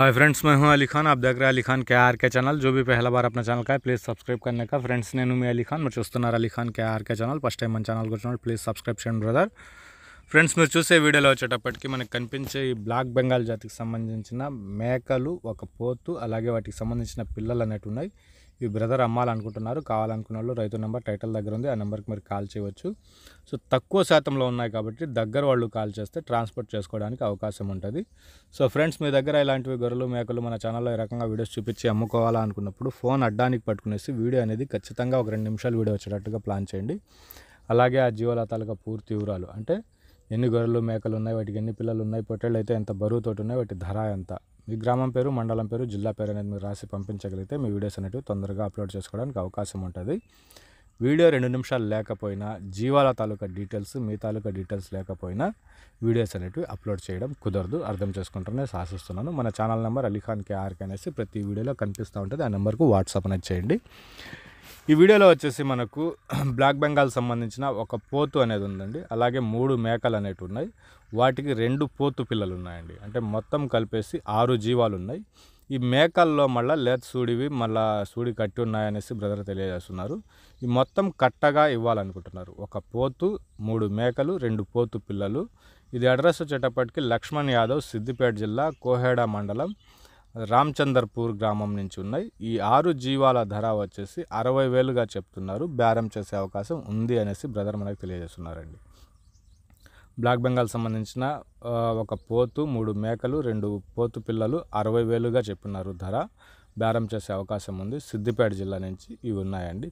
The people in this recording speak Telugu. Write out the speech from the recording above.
हाय फ्रेंड्स मैं हूं अली खान आप देख रहे हैं अली खान के आर के चैनल जो भी पहला बार अपना चैनल का है प्लीज़ सब्सक्राइब करने का फ्रेंड्स नैनू में अली खान मैं चुस्तनार अली खान के R K channel first time मन चैनल को चैनल प्लीज़ सब्सक्राइब चैंड ब्रदर फ्रेंड्स मैं चूसे वीडियो वेट की मन कपे ब्लाक बेगा जाति संबंधी मेकल और पोत अलगे वाट संबंधी पिल ఈ బ్రదర్ అమ్మాలనుకుంటున్నారు కావాలనుకున్న వాళ్ళు రైతు నెంబర్ టైటిల్ దగ్గర ఉంది ఆ నెంబర్కి మీరు కాల్ చేయవచ్చు సో తక్కువ శాతంలో ఉన్నాయి కాబట్టి దగ్గర వాళ్ళు కాల్ చేస్తే ట్రాన్స్పోర్ట్ చేసుకోవడానికి అవకాశం ఉంటుంది సో ఫ్రెండ్స్ మీ దగ్గర ఇలాంటివి గొర్రెలు మేకలు మన ఛానల్లో ఈ రకంగా వీడియోస్ చూపించి అమ్ముకోవాలా అనుకున్నప్పుడు ఫోన్ అడ్డానికి పట్టుకునేసి వీడియో అనేది ఖచ్చితంగా ఒక రెండు నిమిషాలు వీడియో వచ్చేటట్టుగా ప్లాన్ చేయండి అలాగే ఆ జీవల తాలూకా పూర్తి వివరాలు అంటే ఎన్ని గొర్రెలు మేకలు ఉన్నాయి వాటికి ఎన్ని పిల్లలు ఉన్నాయి పొట్టేళ్ళు అయితే ఎంత బరువుతోటి ఉన్నాయి వాటి ధర ఎంత మీ గ్రామం పేరు మండలం పేరు జిల్లా పేరు అనేది మీరు రాసి పంపించగలిగితే మీ వీడియోస్ అనేవి తొందరగా అప్లోడ్ చేసుకోవడానికి అవకాశం ఉంటుంది వీడియో రెండు నిమిషాలు లేకపోయినా జీవాల తాలూకా డీటెయిల్స్ మీ తాలూకా డీటెయిల్స్ లేకపోయినా వీడియోస్ అనేవి అప్లోడ్ చేయడం కుదరదు అర్థం చేసుకుంటారని ఆశిస్తున్నాను మన ఛానల్ నెంబర్ అలీఖాన్ కేఆర్కే అనేసి ప్రతి వీడియోలో కనిపిస్తూ ఉంటుంది ఆ నెంబర్కు వాట్సాప్ అనేది చేయండి ఈ వీడియోలో వచ్చేసి మనకు బ్లాక్ బెంగాల్ సంబంధించిన ఒక పోతు అనేది ఉందండి అలాగే మూడు మేకలు అనేవి ఉన్నాయి వాటికి రెండు పోతు పిల్లలు ఉన్నాయండి అంటే మొత్తం కలిపేసి ఆరు జీవాలు ఉన్నాయి ఈ మేకల్లో మళ్ళీ లేత సూడివి మళ్ళీ సూడి కట్టి ఉన్నాయనేసి బ్రదర్ తెలియజేస్తున్నారు ఈ మొత్తం కట్టగా ఇవ్వాలనుకుంటున్నారు ఒక పోతు మూడు మేకలు రెండు పోతు పిల్లలు ఇది అడ్రస్ వచ్చేటప్పటికి లక్ష్మణ్ యాదవ్ సిద్దిపేట జిల్లా కోహేడా మండలం రామచందర్పూర్ గ్రామం నుంచి ఉన్నాయి ఈ ఆరు జీవాల ధర వచ్చేసి అరవై వేలుగా చెప్తున్నారు బేరం చేసే అవకాశం ఉంది అనేసి బ్రదర్ మనకు తెలియజేస్తున్నారండి బ్లాక్ బెంగాల్ సంబంధించిన ఒక పోతు మూడు మేకలు రెండు పోతు పిల్లలు అరవై వేలుగా చెప్పినారు ధర బేరం చేసే అవకాశం ఉంది సిద్దిపేట జిల్లా నుంచి ఇవి ఉన్నాయండి